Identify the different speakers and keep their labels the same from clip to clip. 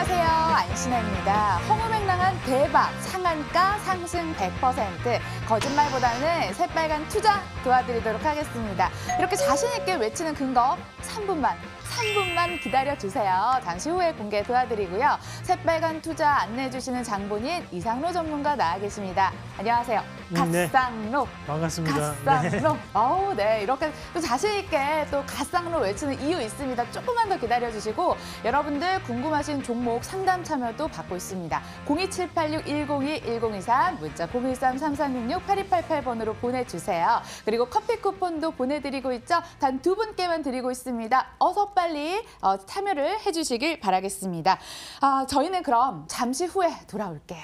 Speaker 1: 안녕하세요. 안신혜입니다. 허무맹랑한 대박, 상한가 상승 100%. 거짓말보다는 새빨간 투자 도와드리도록 하겠습니다. 이렇게 자신 있게 외치는 근거 3분만 3분만 기다려주세요. 잠시 후에 공개 도와드리고요. 새빨간 투자 안내해주시는 장본인 이상로 전문가 나와 계십니다. 안녕하세요. 네. 갓상로.
Speaker 2: 네, 반갑습니다. 갓상로. 네.
Speaker 1: 어우, 네. 이렇게 또 자신있게 또 갓상로 외치는 이유 있습니다. 조금만 더 기다려주시고 여러분들 궁금하신 종목 상담 참여도 받고 있습니다. 02786-102-1023 문자 013-3366 8288번으로 보내주세요. 그리고 커피 쿠폰도 보내드리고 있죠. 단 두 분께만 드리고 있습니다. 어서 빨리 어, 참여를 해주시길 바라겠습니다. 아, 저희는 그럼 잠시 후에 돌아올게요.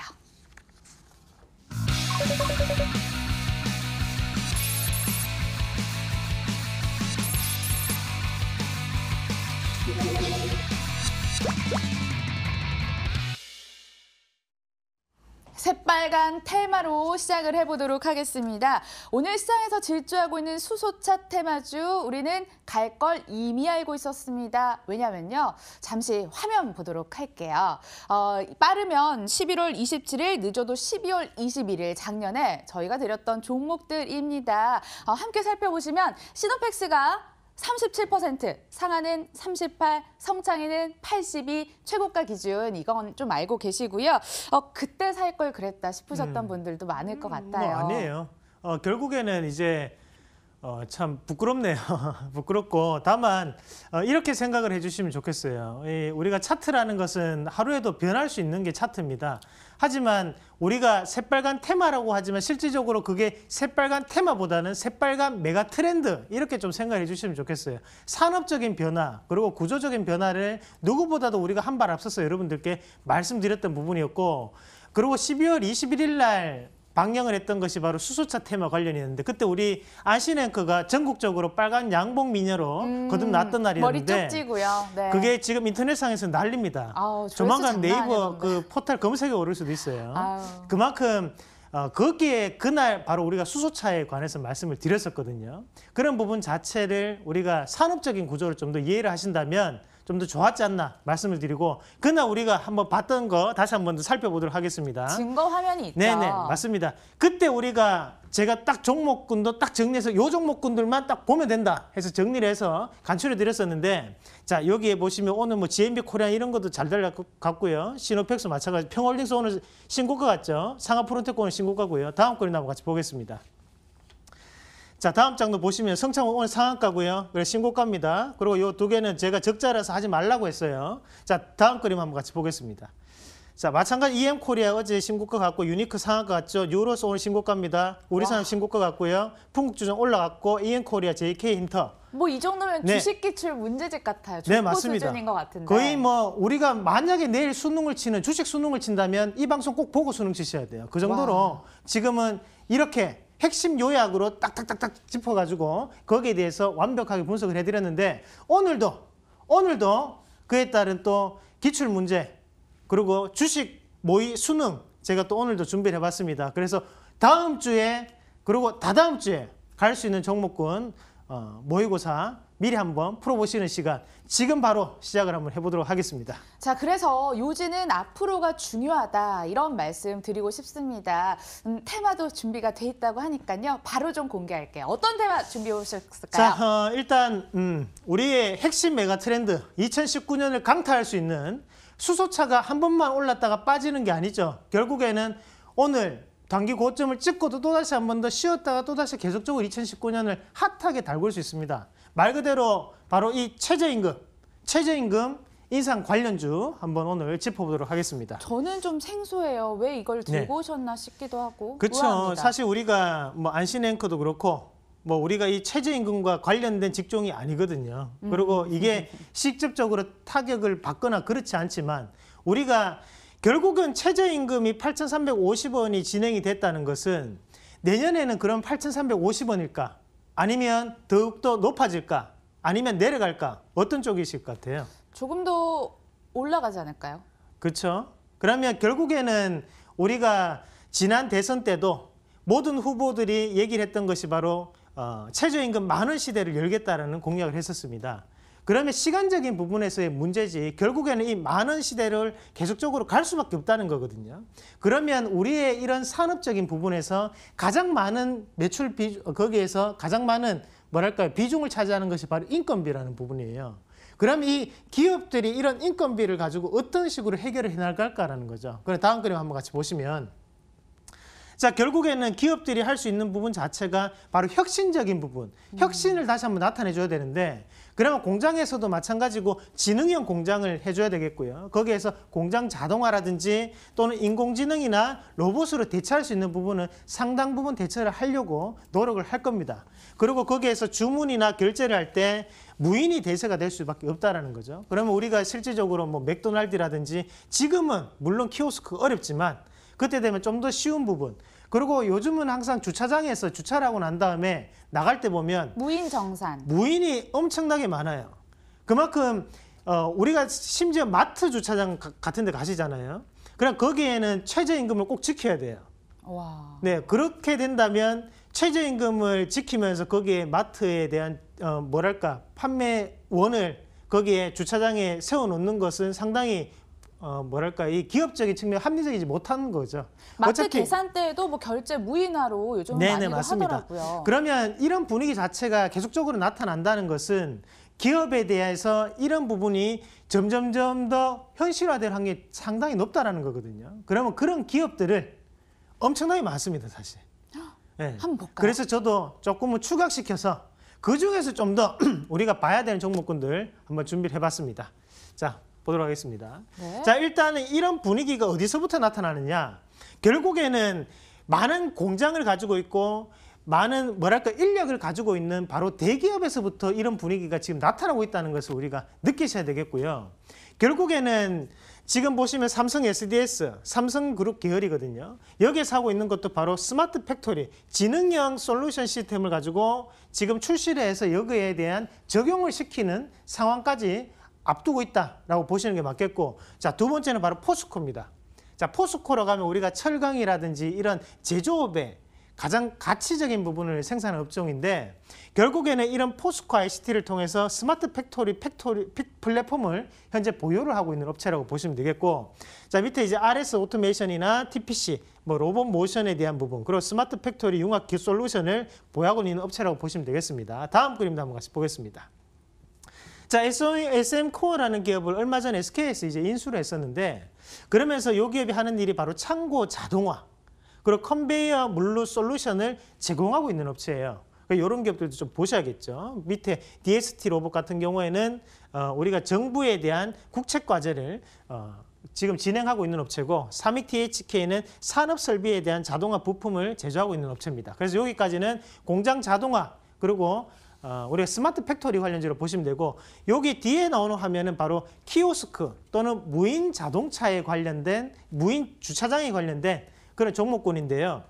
Speaker 1: 새빨간 테마로 시작을 해보도록 하겠습니다. 오늘 시장에서 질주하고 있는 수소차 테마주 우리는 갈 걸 이미 알고 있었습니다. 왜냐면요. 잠시 화면 보도록 할게요. 어, 빠르면 11월 27일, 늦어도 12월 21일 작년에 저희가 드렸던 종목들입니다. 어, 함께 살펴보시면 시노팩스가 37%, 상한은 38, 성창에는 82, 최고가 기준 이건 좀 알고 계시고요. 어, 그때 살 걸 그랬다 싶으셨던 음. 분들도 많을 것 음, 뭐 같아요. 뭐 아니에요.
Speaker 2: 어, 결국에는 이제 어, 참 부끄럽네요. 부끄럽고 다만 어, 이렇게 생각을 해주시면 좋겠어요. 이, 우리가 차트라는 것은 하루에도 변할 수 있는 게 차트입니다. 하지만 우리가 새빨간 테마라고 하지만 실질적으로 그게 새빨간 테마보다는 새빨간 메가 트렌드 이렇게 좀 생각해 주시면 좋겠어요. 산업적인 변화 그리고 구조적인 변화를 누구보다도 우리가 한 발 앞서서 여러분들께 말씀드렸던 부분이었고 그리고 12월 21일 날 방영을 했던 것이 바로 수소차 테마 관련이 었는데 그때 우리 아시앵커가 전국적으로 빨간 양복 미녀로 음, 거듭났던 날이었는데 머리 쪽지고요. 네. 그게 지금 인터넷상에서 난립니다. 아우, 조만간 네이버 그 포털 검색에 오를 수도 있어요. 아우. 그만큼 어, 거기에 그날 바로 우리가 수소차에 관해서 말씀을 드렸었거든요. 그런 부분 자체를 우리가 산업적인 구조를 좀 더 이해를 하신다면 좀더 좋았지 않나 말씀을 드리고 그날 우리가 한번 봤던 거 다시 한번 살펴보도록 하겠습니다. 증거
Speaker 1: 화면이 있다. 네네
Speaker 2: 맞습니다. 그때 우리가 제가 딱 종목군도 딱 정리해서 요 종목군들만 딱 보면 된다 해서 정리를 해서 간추려 드렸었는데 자 여기에 보시면 오늘 뭐 GMB 코리안 이런 것도 잘 달라갔고요 시노팩스 마찬가지 평홀딩스 오늘 신고가 같죠 상하프론테코 는 신고가고요 다음 거리나 한 같이 보겠습니다. 자 다음 장도 보시면 성창원 오늘 상한가고요. 그래 신고가입니다. 그리고 요 두 개는 제가 적자라서 하지 말라고 했어요. 자 다음 그림 한번 같이 보겠습니다. 자 마찬가지 EM코리아 어제 신고가 갔고 유니크 상한가 같죠 유로스 오늘 신고가입니다. 우리사람 신고가 같고요 풍국주정 올라갔고 EM코리아 JK 힌터
Speaker 1: 뭐 이 정도면 네. 주식 기출 문제집 같아요. 네, 맞습니다. 수준인 것 같은데. 거의
Speaker 2: 뭐 우리가 만약에 내일 수능을 치는 주식 수능을 친다면 이 방송 꼭 보고 수능 치셔야 돼요. 그 정도로 지금은 이렇게 핵심 요약으로 딱딱딱딱 짚어가지고 거기에 대해서 완벽하게 분석을 해드렸는데 오늘도 오늘도 그에 따른 또 기출문제 그리고 주식 모의 수능 제가 또 오늘도 준비를 해봤습니다. 그래서 다음 주에 그리고 다다음 주에 갈 수 있는 종목군 어, 모의고사 미리 한번 풀어보시는 시간 지금 바로 시작을 한번 해보도록 하겠습니다.
Speaker 1: 자, 그래서 요지는 앞으로가 중요하다 이런 말씀 드리고 싶습니다. 음, 테마도 준비가 돼 있다고 하니까요. 바로 좀 공개할게요. 어떤 테마 준비해 오셨을까요? 자,
Speaker 2: 어, 일단 음, 우리의 핵심 메가 트렌드 2019년을 강타할 수 있는 수소차가 한 번만 올랐다가 빠지는 게 아니죠. 결국에는 오늘 단기 고점을 찍고도 또다시 한 번 더 쉬었다가 또다시 계속적으로 2019년을 핫하게 달굴 수 있습니다. 말 그대로 바로 이 최저임금, 최저임금 인상 관련주 한번 오늘 짚어보도록 하겠습니다. 저는 좀
Speaker 1: 생소해요. 왜 이걸 네. 들고 네. 오셨나 싶기도 하고. 그렇죠. 사실
Speaker 2: 우리가 뭐 안신 앵커도 그렇고 뭐 우리가 이 최저임금과 관련된 직종이 아니거든요. 음. 그리고 이게 직접적으로 타격을 받거나 그렇지 않지만 우리가 결국은 최저임금이 8,350원이 진행이 됐다는 것은 내년에는 그럼 8,350원일까? 아니면 더욱더 높아질까? 아니면 내려갈까? 어떤 쪽이실 것 같아요?
Speaker 1: 조금 더 올라가지 않을까요?
Speaker 2: 그렇죠. 그러면 결국에는 우리가 지난 대선 때도 모든 후보들이 얘기를 했던 것이 바로 어, 최저임금 만원 시대를 열겠다라는 공약을 했었습니다. 그러면 시간적인 부분에서의 문제지 결국에는 이 많은 시대를 계속적으로 갈 수밖에 없다는 거거든요. 그러면 우리의 이런 산업적인 부분에서 가장 많은 매출 비 거기에서 가장 많은 뭐랄까요 비중을 차지하는 것이 바로 인건비라는 부분이에요. 그럼 이 기업들이 이런 인건비를 가지고 어떤 식으로 해결을 해나갈까라는 거죠. 그럼 다음 그림 한번 같이 보시면 자 결국에는 기업들이 할 수 있는 부분 자체가 바로 혁신적인 부분, 음. 혁신을 다시 한번 나타내줘야 되는데 그러면 공장에서도 마찬가지고 지능형 공장을 해줘야 되겠고요. 거기에서 공장 자동화라든지 또는 인공지능이나 로봇으로 대체할 수 있는 부분은 상당 부분 대체를 하려고 노력을 할 겁니다. 그리고 거기에서 주문이나 결제를 할 때 무인이 대세가 될 수밖에 없다는 거죠. 그러면 우리가 실질적으로 뭐 맥도날드라든지 지금은 물론 키오스크 어렵지만 그때 되면 좀 더 쉬운 부분. 그리고 요즘은 항상 주차장에서 주차를 하고 난 다음에 나갈 때 보면
Speaker 1: 무인 정산.
Speaker 2: 무인이 엄청나게 많아요. 그만큼 어, 우리가 심지어 마트 주차장 같은 데 가시잖아요. 그럼 거기에는 최저임금을 꼭 지켜야 돼요. 와. 네, 그렇게 된다면 최저임금을 지키면서 거기에 마트에 대한 어, 뭐랄까 판매원을 거기에 주차장에 세워놓는 것은 상당히 어, 뭐랄까 이 기업적인 측면 합리적이지 못한 거죠. 마트
Speaker 1: 계산대에도 뭐 결제 무인화로 요즘 많이 하더라고요.
Speaker 2: 그러면 이런 분위기 자체가 계속적으로 나타난다는 것은 기업에 대해서 이런 부분이 점점점 더 현실화될 확률이 상당히 높다라는 거거든요. 그러면 그런 기업들을 엄청나게 많습니다, 사실. 네. 한번 볼까요? 그래서 저도 조금은 추각시켜서 그 중에서 좀 더 우리가 봐야 되는 종목군들 한번 준비를 해봤습니다. 자, 보도록 하겠습니다. 네. 자, 일단은 이런 분위기가 어디서부터 나타나느냐. 결국에는 많은 공장을 가지고 있고 많은 뭐랄까 인력을 가지고 있는 바로 대기업에서부터 이런 분위기가 지금 나타나고 있다는 것을 우리가 느끼셔야 되겠고요. 결국에는 지금 보시면 삼성 SDS, 삼성그룹 계열이거든요. 여기에서 하고 있는 것도 바로 스마트 팩토리, 지능형 솔루션 시스템을 가지고 지금 출시를 해서 여기에 대한 적용을 시키는 상황까지 앞두고 있다라고 보시는 게 맞겠고 자 두 번째는 바로 포스코입니다. 자 포스코로 가면 우리가 철강이라든지 이런 제조업에 가장 가치적인 부분을 생산하는 업종인데 결국에는 이런 포스코 ICT를 통해서 스마트 팩토리 팩토리 플랫폼을 현재 보유를 하고 있는 업체라고 보시면 되겠고 자 밑에 이제 RS 오토메이션이나 TPC 뭐 로봇 모션에 대한 부분 그리고 스마트 팩토리 융합 솔루션을 보유하고 있는 업체라고 보시면 되겠습니다. 다음 그림도 한번 같이 보겠습니다. 자, SM 코어라는 기업을 얼마 전 SK에서 이제 인수를 했었는데 그러면서 이 기업이 하는 일이 바로 창고 자동화 그리고 컨베이어 물류 솔루션을 제공하고 있는 업체예요. 그니까 이런 기업들도 좀 보셔야겠죠. 밑에 DST 로봇 같은 경우에는 어, 우리가 정부에 대한 국책 과제를 어, 지금 진행하고 있는 업체고 사미 THK는 산업 설비에 대한 자동화 부품을 제조하고 있는 업체입니다. 그래서 여기까지는 공장 자동화 그리고 어, 우리가 스마트 팩토리 관련지로 보시면 되고 여기 뒤에 나오는 화면은 바로 키오스크 또는 무인 자동차에 관련된 무인 주차장에 관련된 그런 종목군인데요.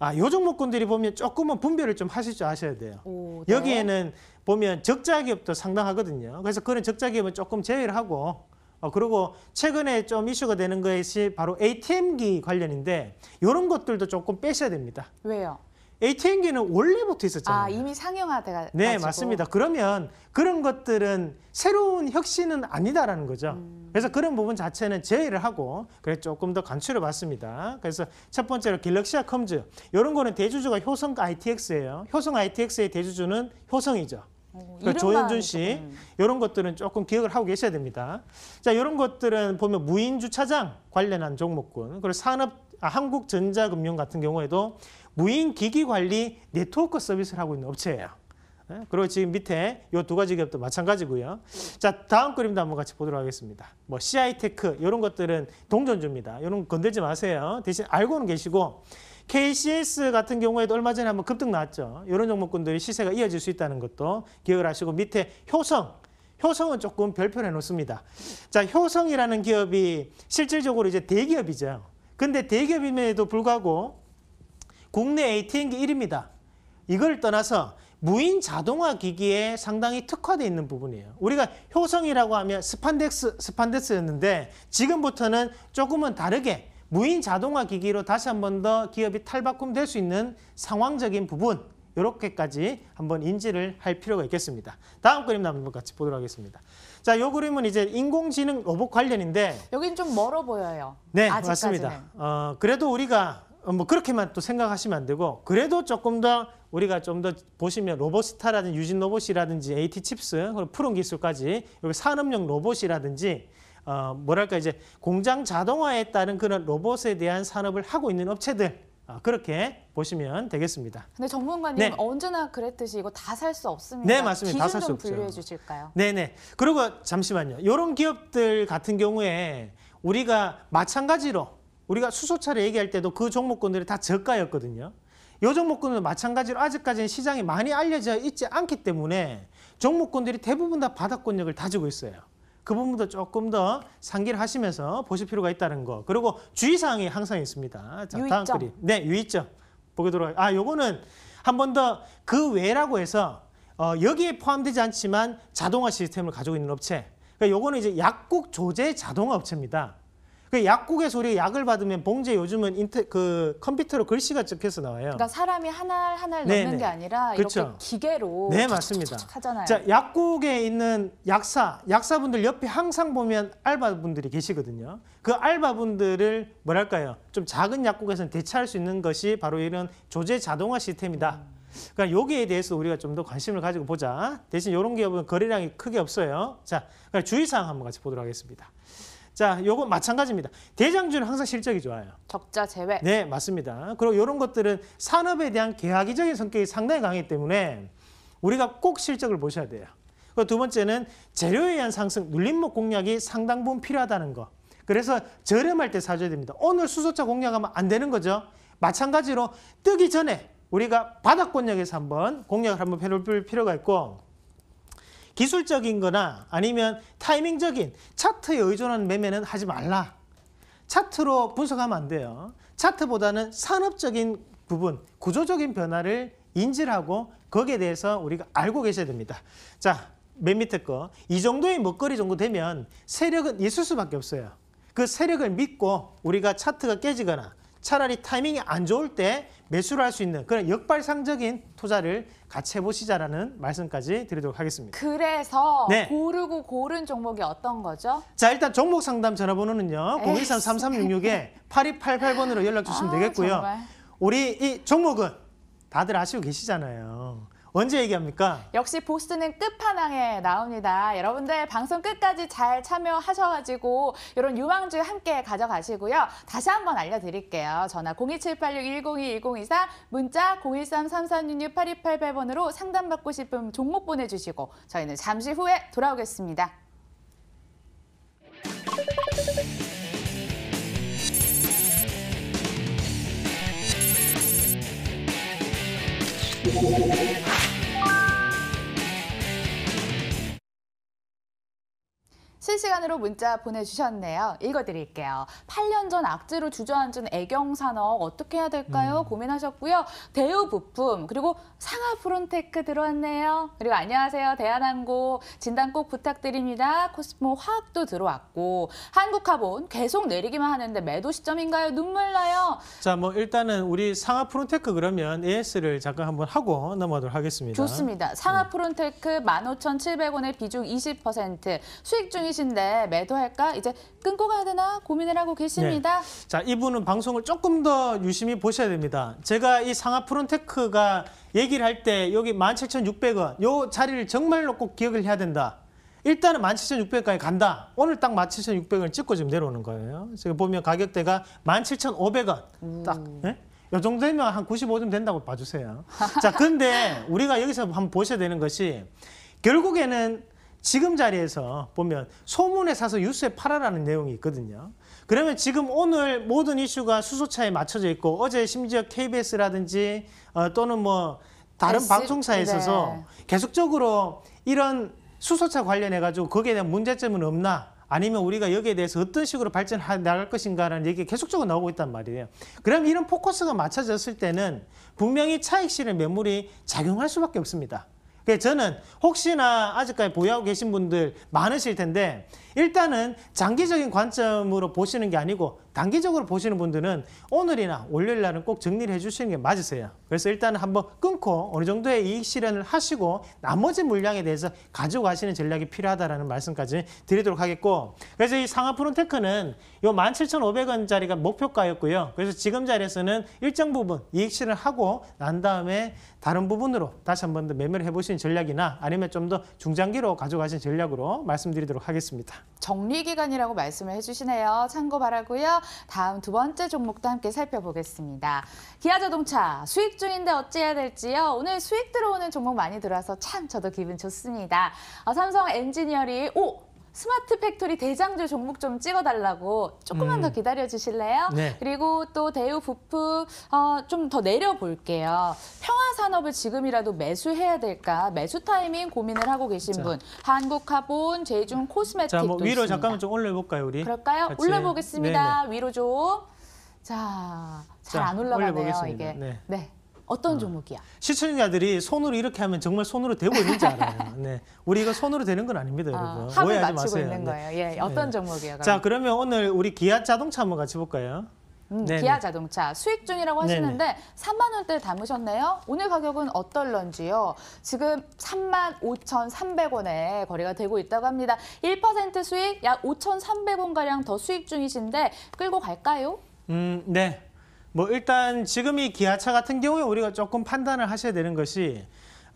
Speaker 2: 아, 요 종목군들이 보면 조금은 분별을 좀 하실 줄 아셔야 돼요. 오, 네. 여기에는 보면 적자 기업도 상당하거든요. 그래서 그런 적자 기업은 조금 제외를 하고 어, 그리고 최근에 좀 이슈가 되는 것이 바로 ATM기 관련인데 이런 것들도 조금 빼셔야 됩니다. 왜요? ATM기는 원래부터 있었잖아요. 아,
Speaker 1: 이미 상용화돼가 네, 가지고. 맞습니다.
Speaker 2: 그러면 그런 것들은 새로운 혁신은 아니다라는 거죠. 음. 그래서 그런 부분 자체는 제외를 하고 그래 조금 더 간추려 봤습니다. 그래서 첫 번째로 갤럭시아 컴즈 이런 거는 대주주가 효성 ITX예요. 효성 ITX의 대주주는 효성이죠. 그 조현준 씨 이런 것들은 조금 기억을 하고 계셔야 됩니다. 자 이런 것들은 보면 무인 주차장 관련한 종목군 그리고 산업 아, 한국전자금융 같은 경우에도 무인 기기 관리 네트워크 서비스를 하고 있는 업체예요. 예, 그리고 지금 밑에 이 두 가지 기업도 마찬가지고요. 자, 다음 그림도 한번 같이 보도록 하겠습니다. 뭐 CI테크 이런 것들은 동전주입니다. 이런 건들지 마세요. 대신 알고는 계시고 KCS 같은 경우에도 얼마 전에 한번 급등 나왔죠. 이런 종목군들이 시세가 이어질 수 있다는 것도 기억을 하시고 밑에 효성 효성은 조금 별표를 해놓습니다. 자, 효성이라는 기업이 실질적으로 이제 대기업이죠. 근데 대기업임에도 불구하고 국내 a t m 1입니다. 이걸 떠나서 무인 자동화 기기에 상당히 특화되어 있는 부분이에요. 우리가 효성이라고 하면 스판덱스, 스판덱스였는데 지금부터는 조금은 다르게 무인 자동화 기기로 다시 한 번 더 기업이 탈바꿈될 수 있는 상황적인 부분 이렇게까지 한번 인지를 할 필요가 있겠습니다. 다음 그림 한번 같이 보도록 하겠습니다. 자, 이 그림은 이제 인공지능 로봇 관련인데
Speaker 1: 여긴 좀 멀어 보여요. 네, 아직까지는. 맞습니다.
Speaker 2: 어, 그래도 우리가 어, 뭐 그렇게만 또 생각하시면 안 되고 그래도 조금 더 우리가 좀 더 보시면 로봇스타라든지 유진 로봇이라든지 AT 칩스 그리고 푸른 기술까지 여기 산업용 로봇이라든지 어 뭐랄까 이제 공장 자동화에 따른 그런 로봇에 대한 산업을 하고 있는 업체들 어, 그렇게 보시면 되겠습니다.
Speaker 1: 근데 전문가님 네. 언제나 그랬듯이 이거 다 살 수 없습니다. 네, 맞습니다. 다 살 수 없죠. 분류해 주실까요?
Speaker 2: 네, 네. 그리고 잠시만요. 이런 기업들 같은 경우에 우리가 마찬가지로 우리가 수소차를 얘기할 때도 그 종목군들이 다 저가였거든요. 이 종목군은 마찬가지로 아직까지는 시장이 많이 알려져 있지 않기 때문에 종목군들이 대부분 다 바닥권력을 다지고 있어요. 그 부분도 조금 더 상기를 하시면서 보실 필요가 있다는 거. 그리고 주의사항이 항상 있습니다. 자, 다음 유의점. 그림. 네, 유의점. 보게 들어가. 아, 요거는 한 번 더 그 외라고 해서 어, 여기에 포함되지 않지만 자동화 시스템을 가지고 있는 업체. 그러니까 요거는 이제 약국 조제 자동화 업체입니다. 그 약국의 소리 약을 받으면 봉제 요즘은 인터, 그 컴퓨터로 글씨가 적혀서 나와요. 그러니까
Speaker 1: 사람이 하나를 하 네, 넣는 네. 게 아니라 이렇게 그렇죠. 기계로 네 맞습니다. 하잖아요. 자
Speaker 2: 약국에 있는 약사 약사분들 옆에 항상 보면 알바분들이 계시거든요. 그 알바분들을 뭐랄까요 좀 작은 약국에서는 대체할 수 있는 것이 바로 이런 조제 자동화 시스템이다. 그러니까 여기에 대해서 우리가 좀 더 관심을 가지고 보자. 대신 이런 기업은 거래량이 크게 없어요. 자, 그러니까 주의사항 한번 같이 보도록 하겠습니다. 자, 요거 마찬가지입니다. 대장주는 항상 실적이 좋아요.
Speaker 1: 적자 제외. 네,
Speaker 2: 맞습니다. 그리고 이런 것들은 산업에 대한 계약이적인 성격이 상당히 강하기 때문에 우리가 꼭 실적을 보셔야 돼요. 그리고 두 번째는 재료에 의한 상승, 눌림목 공략이 상당 부분 필요하다는 거. 그래서 저렴할 때 사줘야 됩니다. 오늘 수소차 공략하면 안 되는 거죠. 마찬가지로 뜨기 전에 우리가 바닥 권역에서 한번 공략을 한번 해볼 필요가 있고 기술적인 거나 아니면 타이밍적인 차트에 의존하는 매매는 하지 말라. 차트로 분석하면 안 돼요. 차트보다는 산업적인 부분, 구조적인 변화를 인지를 하고 거기에 대해서 우리가 알고 계셔야 됩니다. 자, 맨 밑에 거. 이 정도의 먹거리 정도 되면 세력은 있을 수밖에 없어요. 그 세력을 믿고 우리가 차트가 깨지거나 차라리 타이밍이 안 좋을 때 매수를 할 수 있는 그런 역발상적인 투자를 같이 해보시자라는 말씀까지 드리도록 하겠습니다.
Speaker 1: 그래서 네. 고르고 고른 종목이 어떤 거죠?
Speaker 2: 자 일단 종목 상담 전화번호는요. 023-3366-8288번으로 연락 주시면 아, 되겠고요. 정말. 우리 이 종목은 다들 아시고 계시잖아요. 언제 얘기합니까?
Speaker 1: 역시 보스는 끝판왕에 나옵니다. 여러분들 방송 끝까지 잘 참여하셔가지고 이런 유망주 함께 가져가시고요. 다시 한번 알려드릴게요. 전화 02786-102-1024 문자 0 1 3 3 3 6 6 8 2 8 8번으로 상담받고 싶은 종목 보내주시고 저희는 잠시 후에 돌아오겠습니다. 실시간으로 문자 보내주셨네요. 읽어드릴게요. 8년 전 악재로 주저앉은 애경산업 어떻게 해야 될까요? 음. 고민하셨고요. 대우 부품 그리고 상하 프론테크 들어왔네요. 그리고 안녕하세요. 대한항공 진단 꼭 부탁드립니다. 코스모 화학도 들어왔고 한국화본 계속 내리기만 하는데 매도 시점인가요? 눈물 나요.
Speaker 2: 자, 뭐 일단은 우리 상하 프론테크 그러면 AS를 잠깐 한번 하고 넘어가도록 하겠습니다. 좋습니다.
Speaker 1: 상하 네. 프론테크 15,700원의 비중 20%, 수익 중이신 있는데 네, 매도할까? 이제 끊고 가야 되나 고민을 하고 계십니다. 네.
Speaker 2: 자, 이분은 방송을 조금 더 유심히 보셔야 됩니다. 제가 이 상하 프론테크가 얘기를 할 때 여기 17,600원 요 자리를 정말로 꼭 기억을 해야 된다. 일단은 17,600원까지 간다. 오늘 딱 17,600원을 찍고 지금 내려오는 거예요. 지금 보면 가격대가 17,500원. 음. 네? 요 정도 면한 95점 된다고 봐주세요. 자, 근데 우리가 여기서 한번 보셔야 되는 것이 결국에는 지금 자리에서 보면 소문에 사서 유수에 팔아라는 내용이 있거든요. 그러면 지금 오늘 모든 이슈가 수소차에 맞춰져 있고 어제 심지어 KBS라든지 어, 또는 뭐 다른 S, 방송사에 있어서 네. 계속적으로 이런 수소차 관련해 가지고 거기에 대한 문제점은 없나 아니면 우리가 여기에 대해서 어떤 식으로 발전해 나갈 것인가라는 얘기 계속적으로 나오고 있단 말이에요. 그럼 이런 포커스가 맞춰졌을 때는 분명히 차익 실현 매물이 작용할 수밖에 없습니다. 예, 저는 혹시나 아직까지 보유하고 계신 분들 많으실 텐데 일단은 장기적인 관점으로 보시는 게 아니고 단기적으로 보시는 분들은 오늘이나 월요일 날은 꼭 정리를 해주시는 게 맞으세요. 그래서 일단은 한번 끊고 어느 정도의 이익 실현을 하시고 나머지 물량에 대해서 가져가시는 전략이 필요하다라는 말씀까지 드리도록 하겠고 그래서 이 상하 프론테크는 요 17,500원짜리가 목표가였고요. 그래서 지금 자리에서는 일정 부분 이익 실현을 하고 난 다음에 다른 부분으로 다시 한 번 더 매매를 해보시는 전략이나 아니면 좀 더 중장기로 가져가시는 전략으로 말씀드리도록 하겠습니다.
Speaker 1: 정리 기간이라고 말씀을 해주시네요. 참고 바라고요. 다음 두 번째 종목도 함께 살펴보겠습니다. 기아자동차 수익 중인데 어찌해야 될지요. 오늘 수익 들어오는 종목 많이 들어와서 참 저도 기분 좋습니다. 어, 삼성 엔지니어링 오 스마트 팩토리 대장주 종목 좀 찍어달라고 조금만 음. 더 기다려 주실래요? 네. 그리고 또 대우 부품 어, 좀 더 내려볼게요. 평 산업을 지금이라도 매수해야 될까 매수 타이밍 고민을 하고 계신 자. 분 한국화본 제이중 코스메틱도 자, 뭐 위로 있습니다. 잠깐만
Speaker 2: 좀 올려볼까요, 우리? 그럴까요? 같이. 올려보겠습니다. 네,
Speaker 1: 네. 위로 좀. 자, 잘안 자, 올라가네요, 올려보겠습니다. 이게. 네. 네. 어떤 어. 종목이야?
Speaker 2: 시청자들이 손으로 이렇게 하면 정말 손으로 되고 있는지 알아요. 네. 우리 이거 손으로 되는 건 아닙니다, 아, 여러분. 합을 오해하지 맞추고 마세요. 있는 네. 거예요. 예, 어떤 종목이야? 자, 그러면 오늘 우리 기아 자동차 한번 같이 볼까요? 음, 기아
Speaker 1: 자동차 수익 중이라고 하시는데 네네. 3만 원대를 담으셨네요. 오늘 가격은 어떨런지요? 지금 3만 5,300원에 거래가 되고 있다고 합니다. 1% 수익 약 5,300원 가량 더 수익 중이신데 끌고 갈까요?
Speaker 2: 음, 네. 뭐 일단 지금 이 기아차 같은 경우에 우리가 조금 판단을 하셔야 되는 것이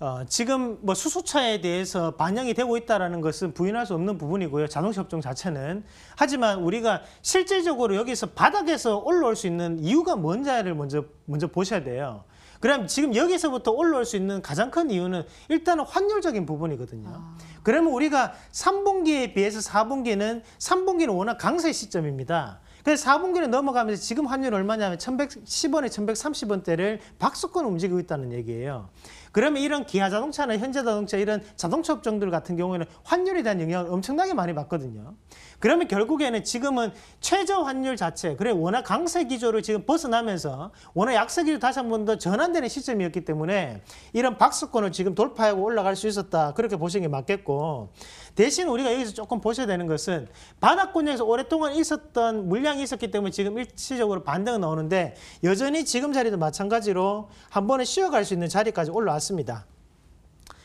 Speaker 2: 어, 지금 뭐 수소차에 대해서 반영이 되고 있다는 것은 부인할 수 없는 부분이고요. 자동차 업종 자체는. 하지만 우리가 실질적으로 여기서 바닥에서 올라올 수 있는 이유가 뭔지를 먼저, 먼저 보셔야 돼요. 그럼 지금 여기서부터 올라올 수 있는 가장 큰 이유는 일단은 환율적인 부분이거든요. 아. 그러면 우리가 3분기에 비해서 4분기는 3분기는 워낙 강세 시점입니다. 그래서 4분기는 넘어가면서 지금 환율 얼마냐면 1110원에 1130원대를 박수권 움직이고 있다는 얘기예요. 그러면 이런 기아 자동차나 현재 자동차 이런 자동차 업종들 같은 경우에는 환율에 대한 영향을 엄청나게 많이 받거든요. 그러면 결국에는 지금은 최저 환율 자체, 그래 워낙 강세 기조를 지금 벗어나면서 워낙 약세 기조 다시 한 번 더 전환되는 시점이었기 때문에 이런 박수권을 지금 돌파하고 올라갈 수 있었다. 그렇게 보시는 게 맞겠고 대신 우리가 여기서 조금 보셔야 되는 것은 바닥권역에서 오랫동안 있었던 물량이 있었기 때문에 지금 일시적으로 반등은 나오는데 여전히 지금 자리도 마찬가지로 한 번에 쉬어갈 수 있는 자리까지 올라왔습니다.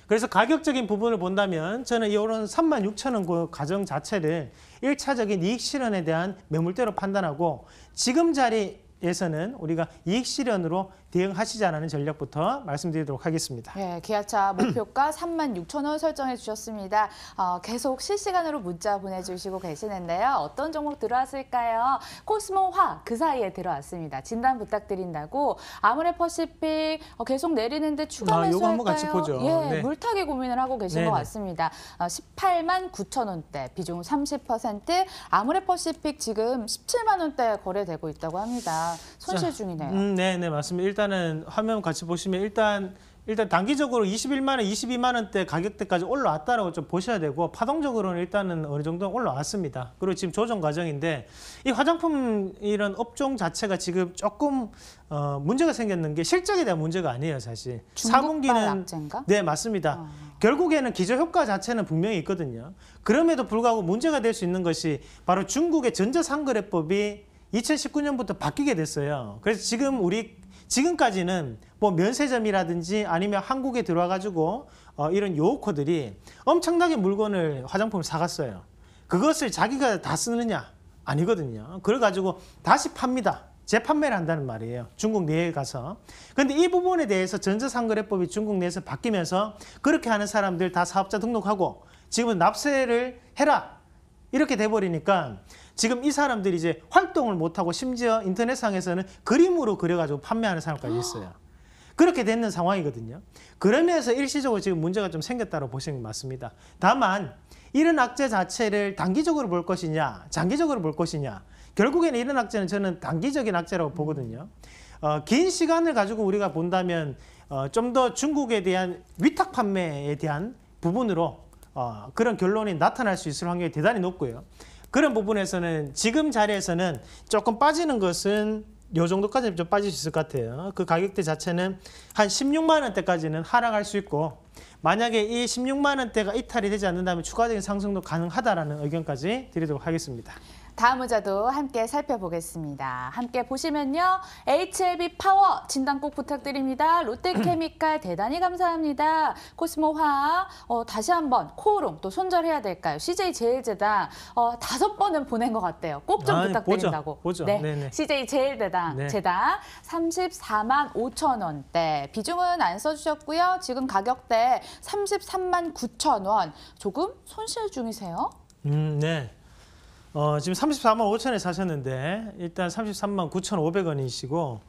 Speaker 2: 그래서 가격적인 부분을 본다면 저는 이런 36,000원 그 가정 자체를 1차적인 이익 실현에 대한 매물대로 판단하고 지금 자리에서는 우리가 이익 실현으로 대응하시자는 지 전략부터 말씀드리도록 하겠습니다.
Speaker 1: 예, 기아차 목표가 3만 6천 원 설정해 주셨습니다. 어, 계속 실시간으로 문자 보내주시고 계시는데요. 어떤 종목 들어왔을까요? 코스모화 그 사이에 들어왔습니다. 진단 부탁드린다고 아모레퍼시픽 어, 계속 내리는데 추가 아, 매수할까요? 아, 예, 네. 물타기 고민을 하고 계신 네네. 것 같습니다. 어, 18만 9천 원대 비중 30% 아모레퍼시픽 지금 17만 원대 거래되고 있다고 합니다. 손실 자, 중이네요.
Speaker 2: 음, 네, 네 맞습니다. 일단은 화면 같이 보시면 일단 일단 단기적으로 21만 원, 22만 원대 가격대까지 올라왔다라고 좀 보셔야 되고 파동적으로는 일단은 어느 정도 올라왔습니다. 그리고 지금 조정 과정인데 이 화장품 이런 업종 자체가 지금 조금 어, 문제가 생겼는 게 실적에 대한 문제가 아니에요, 사실. 사분기는 악재인가? 네, 맞습니다. 어. 결국에는 기저 효과 자체는 분명히 있거든요. 그럼에도 불구하고 문제가 될 수 있는 것이 바로 중국의 전자상거래법이 2019년부터 바뀌게 됐어요. 그래서 지금 우리 지금까지는 뭐 면세점이라든지 아니면 한국에 들어와가지고 어, 이런 요호코들이 엄청나게 물건을 화장품을 사갔어요. 그것을 자기가 다 쓰느냐? 아니거든요. 그래 가지고 다시 팝니다. 재판매를 한다는 말이에요. 중국 내에 가서. 근데 이 부분에 대해서 전자상거래법이 중국 내에서 바뀌면서 그렇게 하는 사람들 다 사업자 등록하고 지금은 납세를 해라. 이렇게 돼버리니까 지금 이 사람들이 이제 활동을 못하고 심지어 인터넷상에서는 그림으로 그려가지고 판매하는 사람까지 있어요. 그렇게 되는 상황이거든요. 그러면서 일시적으로 지금 문제가 좀 생겼다고 보시는 게 맞습니다. 다만 이런 악재 자체를 단기적으로 볼 것이냐 장기적으로 볼 것이냐 결국에는 이런 악재는 저는 단기적인 악재라고 보거든요. 어, 긴 시간을 가지고 우리가 본다면 어, 좀 더 중국에 대한 위탁 판매에 대한 부분으로 어, 그런 결론이 나타날 수 있을 확률이 대단히 높고요. 그런 부분에서는 지금 자리에서는 조금 빠지는 것은 요 정도까지 좀 빠질 수 있을 것 같아요. 그 가격대 자체는 한 16만 원대까지는 하락할 수 있고 만약에 이 16만 원대가 이탈이 되지 않는다면 추가적인 상승도 가능하다라는 의견까지 드리도록 하겠습니다.
Speaker 1: 다음 의자도 함께 살펴보겠습니다. 함께 보시면요. HLB 파워 진단 꼭 부탁드립니다. 롯데케미칼 대단히 감사합니다. 코스모화 어, 다시 한번 코오롱 또 손절해야 될까요? CJ제일제당 어, 다섯 번은 보낸 것 같대요. 꼭 좀 부탁드린다고.
Speaker 2: 보죠. 보죠. 네. 네네.
Speaker 1: CJ제일제당 네. 제당 34만 5천 원대 비중은 안 써주셨고요. 지금 가격대 33만 9천 원 조금 손실 중이세요?
Speaker 2: 음, 네. 어, 지금 34만 5천에 사셨는데 일단 33만 9,500원이시고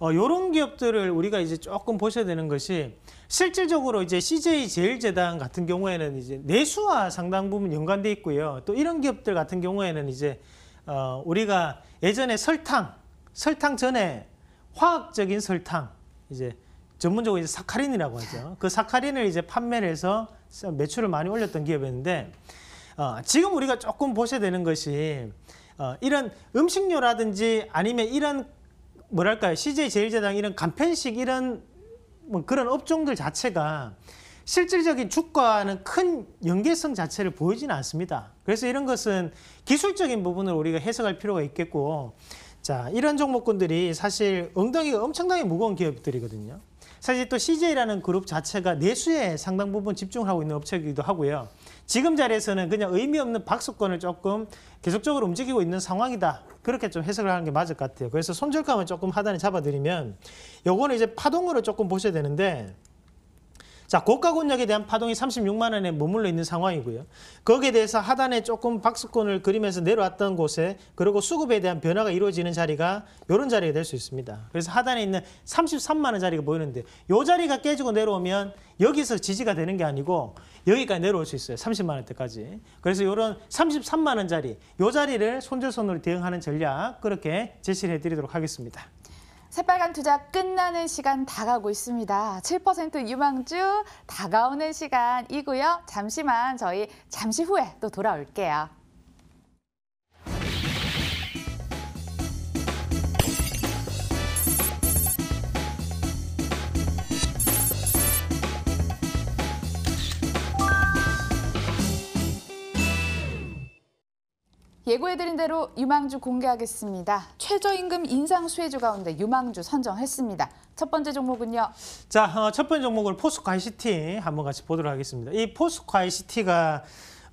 Speaker 2: 어, 요런 기업들을 우리가 이제 조금 보셔야 되는 것이 실질적으로 이제 CJ 제일제당 같은 경우에는 이제 내수와 상당 부분 연관돼 있고요. 또 이런 기업들 같은 경우에는 이제 어, 우리가 예전에 설탕, 설탕 전에 화학적인 설탕 이제 전문적으로 이제 사카린이라고 하죠. 그 사카린을 이제 판매를 해서 매출을 많이 올렸던 기업이었는데 어, 지금 우리가 조금 보셔야 되는 것이 어, 이런 음식료라든지 아니면 이런 뭐랄까요 CJ 제일제당 이런 간편식 이런 뭐 그런 업종들 자체가 실질적인 주가와는 큰 연계성 자체를 보이지는 않습니다. 그래서 이런 것은 기술적인 부분을 우리가 해석할 필요가 있겠고 자 이런 종목군들이 사실 엉덩이가 엄청나게 무거운 기업들이거든요. 사실 또 CJ라는 그룹 자체가 내수에 상당 부분 집중하고 있는 업체이기도 하고요. 지금 자리에서는 그냥 의미 없는 박수권을 조금 계속적으로 움직이고 있는 상황이다. 그렇게 좀 해석을 하는 게 맞을 것 같아요. 그래서 손절감을 조금 하단에 잡아드리면 요거는 이제 파동으로 조금 보셔야 되는데 자, 고가 권역에 대한 파동이 36만 원에 머물러 있는 상황이고요. 거기에 대해서 하단에 조금 박스권을 그리면서 내려왔던 곳에 그리고 수급에 대한 변화가 이루어지는 자리가 이런 자리가 될 수 있습니다. 그래서 하단에 있는 33만 원 자리가 보이는데 이 자리가 깨지고 내려오면 여기서 지지가 되는 게 아니고 여기까지 내려올 수 있어요. 30만 원대까지. 그래서 이런 33만 원자리이 자리를 손절선으로 대응하는 전략 그렇게 제시를 해드리도록 하겠습니다.
Speaker 1: 새빨간 투자 끝나는 시간 다가오고 있습니다. 7% 유망주 다가오는 시간이고요. 잠시만 저희 잠시 후에 또 돌아올게요. 예고해드린 대로 유망주 공개하겠습니다. 최저임금 인상 수혜주 가운데 유망주 선정했습니다. 첫 번째 종목은요?
Speaker 2: 자, 어, 첫 번째 종목은 포스콰이시티 한번 같이 보도록 하겠습니다. 이포스콰이시티가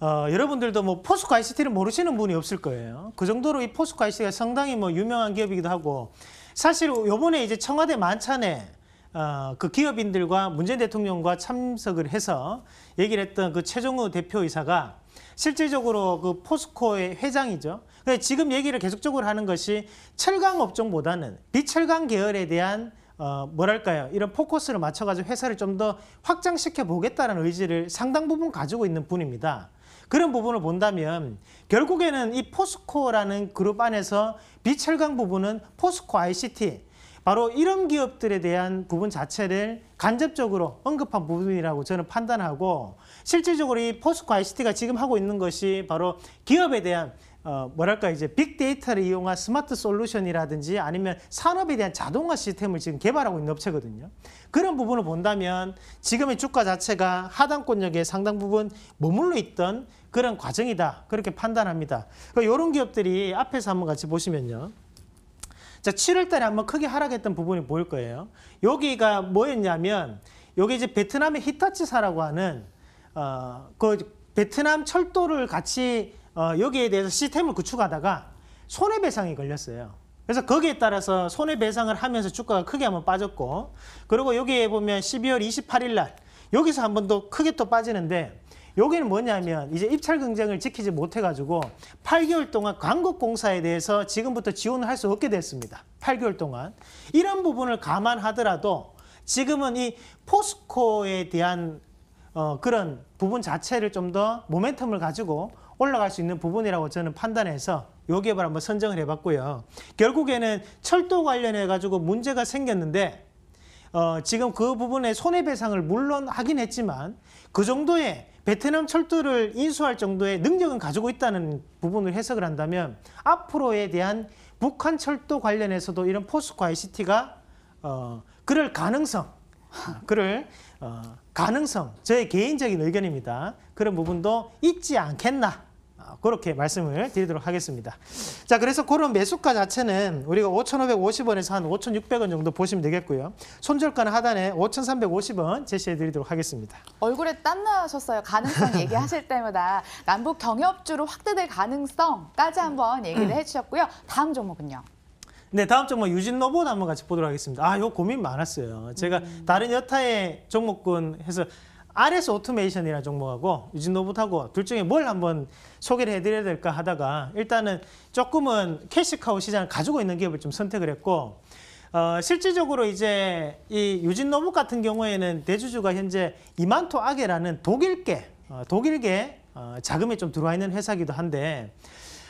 Speaker 2: 어, 여러분들도 뭐포스콰이시티를 모르시는 분이 없을 거예요. 그 정도로 이포스콰이시티가 상당히 뭐 유명한 기업이기도 하고 사실 요번에 이제 청와대 만찬에 어, 그 기업인들과 문재인 대통령과 참석을 해서 얘기를 했던 그 최종우 대표이사가 실질적으로 그 포스코의 회장이죠. 근데 지금 얘기를 계속적으로 하는 것이 철강 업종보다는 비철강 계열에 대한 어, 뭐랄까요. 이런 포커스를 맞춰가지고 회사를 좀 더 확장시켜 보겠다는 의지를 상당 부분 가지고 있는 분입니다. 그런 부분을 본다면 결국에는 이 포스코라는 그룹 안에서 비철강 부분은 포스코 ICT 바로 이런 기업들에 대한 부분 자체를 간접적으로 언급한 부분이라고 저는 판단하고 실질적으로 이 포스코 ICT가 지금 하고 있는 것이 바로 기업에 대한 어, 뭐랄까 이제 빅데이터를 이용한 스마트 솔루션이라든지 아니면 산업에 대한 자동화 시스템을 지금 개발하고 있는 업체거든요. 그런 부분을 본다면 지금의 주가 자체가 하단권역에 상당 부분 머물러 있던 그런 과정이다. 그렇게 판단합니다. 그러 그러니까 이런 기업들이 앞에서 한번 같이 보시면요. 자, 7월 달에 한번 크게 하락했던 부분이 보일 거예요. 여기가 뭐였냐면 여기 이제 베트남의 히타치사라고 하는 어, 그 베트남 철도를 같이 어, 여기에 대해서 시스템을 구축하다가 손해배상이 걸렸어요. 그래서 거기에 따라서 손해배상을 하면서 주가가 크게 한번 빠졌고 그리고 여기에 보면 12월 28일 날 여기서 한 번 더 크게 또 빠지는데 여기는 뭐냐면 이제 입찰 경쟁을 지키지 못해가지고 8개월 동안 광고공사에 대해서 지금부터 지원을 할 수 없게 됐습니다. 8개월 동안. 이런 부분을 감안하더라도 지금은 이 포스코에 대한 어, 그런 부분 자체를 좀 더 모멘텀을 가지고 올라갈 수 있는 부분이라고 저는 판단해서 요 개발 한번 선정을 해봤고요. 결국에는 철도 관련해가지고 문제가 생겼는데 어, 지금 그 부분에 손해배상을 물론 하긴 했지만 그 정도의 베트남 철도를 인수할 정도의 능력은 가지고 있다는 부분을 해석을 한다면 앞으로에 대한 북한 철도 관련해서도 이런 포스코 ICT가 어, 그럴 가능성 그럴 어, 가능성, 저의 개인적인 의견입니다. 그런 부분도 있지 않겠나 어, 그렇게 말씀을 드리도록 하겠습니다. 자, 그래서 그런 매수가 자체는 우리가 5,550원에서 한 5,600원 정도 보시면 되겠고요. 손절가는 하단에 5,350원 제시해 드리도록 하겠습니다.
Speaker 1: 얼굴에 땀 나셨어요. 가능성 얘기하실 때마다 남북 경협주로 확대될 가능성까지 한번 얘기를 음. 해주셨고요. 다음 종목은요.
Speaker 2: 네, 다음 종목 유진 노봇 한번 같이 보도록 하겠습니다. 아, 요 고민 많았어요. 제가 음. 다른 여타의 종목군 해서 RS 오토메이션이라는 종목하고 유진 노봇하고둘 중에 뭘 한번 소개를 해드려야 될까 하다가 일단은 조금은 캐시카우 시장을 가지고 있는 기업을 좀 선택을 했고 어, 실질적으로 이제 이 유진 노봇 같은 경우에는 대주주가 현재 이만토 아게라는 독일계 어, 독일계 어, 자금이 좀 들어와 있는 회사기도 한데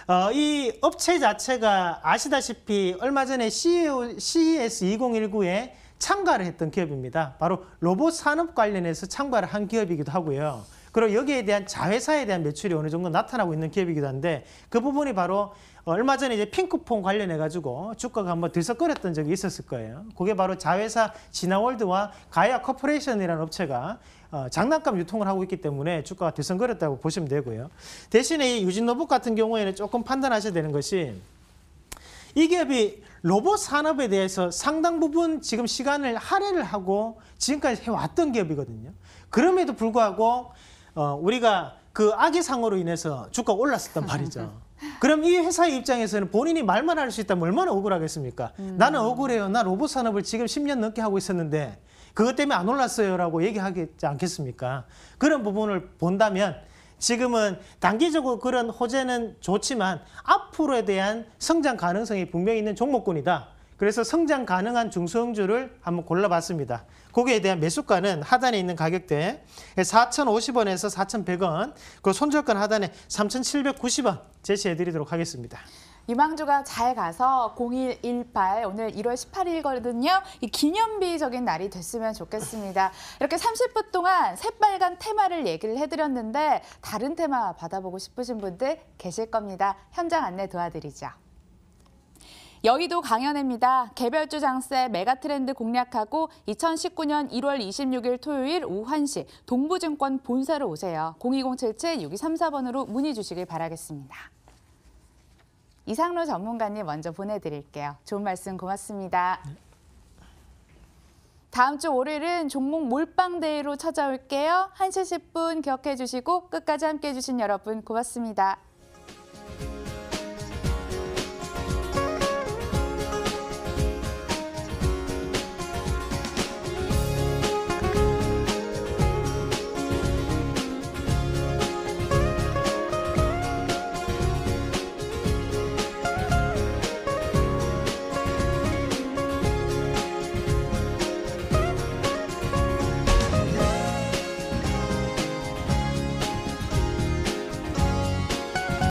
Speaker 2: 어, 이 업체 자체가 아시다시피 얼마 전에 CES e 2019에 참가를 했던 기업입니다. 바로 로봇 산업 관련해서 참가를 한 기업이기도 하고요. 그리고 여기에 대한 자회사에 대한 매출이 어느 정도 나타나고 있는 기업이기도 한데 그 부분이 바로 어, 얼마 전에 이제 핑크퐁 관련해 가지고 주가가 한번 들썩거렸던 적이 있었을 거예요. 그게 바로 자회사 진화월드와 가야 커퍼레이션이라는 업체가 어, 장난감 유통을 하고 있기 때문에 주가가 들썩거렸다고 보시면 되고요. 대신에 이 유진 로봇 같은 경우에는 조금 판단하셔야 되는 것이 이 기업이 로봇 산업에 대해서 상당 부분 지금 시간을 할애를 하고 지금까지 해왔던 기업이거든요. 그럼에도 불구하고 어, 우리가 그 악의 상으로 인해서 주가가 올랐었단 말이죠. 그럼 이 회사의 입장에서는 본인이 말만 할 수 있다면 얼마나 억울하겠습니까? 음. 나는 억울해요. 나 로봇 산업을 지금 10년 넘게 하고 있었는데 그것 때문에 안 올랐어요라고 얘기하겠지 않겠습니까? 그런 부분을 본다면 지금은 단기적으로 그런 호재는 좋지만 앞으로에 대한 성장 가능성이 분명히 있는 종목군이다. 그래서 성장 가능한 중소형주를 한번 골라봤습니다. 거기에 대한 매수가는 하단에 있는 가격대 4,050원에서 4,100원, 그 손절권 하단에 3,790원 제시해드리도록 하겠습니다.
Speaker 1: 유망주가 잘 가서 0118 오늘 1월 18일거든요. 이 기념비적인 날이 됐으면 좋겠습니다. 이렇게 30분 동안 새빨간 테마를 얘기를 해드렸는데 다른 테마 받아보고 싶으신 분들 계실 겁니다. 현장 안내 도와드리죠. 여의도 강연회입니다. 개별주 장세 메가트렌드 공략하고 2019년 1월 26일 토요일 오후 1시 동부증권 본사로 오세요. 02077-6234번으로 문의 주시길 바라겠습니다. 이상로 전문가님 먼저 보내드릴게요. 좋은 말씀 고맙습니다. 다음 주 월요일은 종목 몰빵데이로 찾아올게요. 1시 10분 기억해 주시고 끝까지 함께해 주신 여러분 고맙습니다.